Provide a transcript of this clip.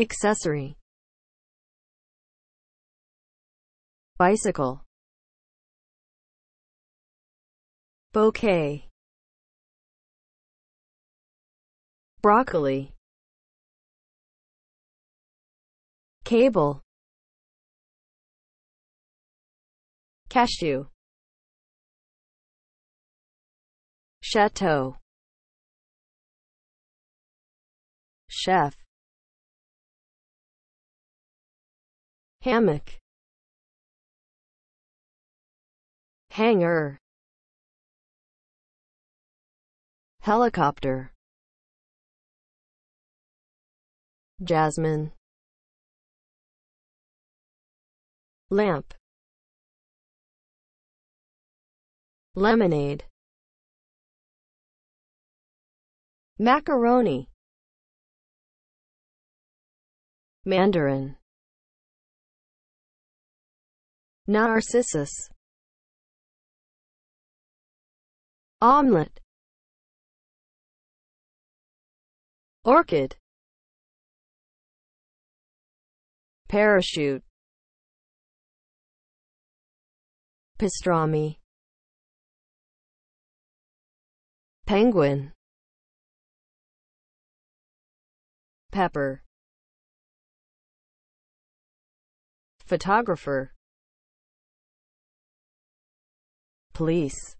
accessory bicycle bouquet broccoli cable cashew chateau chef hammock hanger, helicopter jasmine lamp lemonade macaroni mandarin Narcissus Omelette Orchid Parachute Pastrami Penguin Pepper Photographer police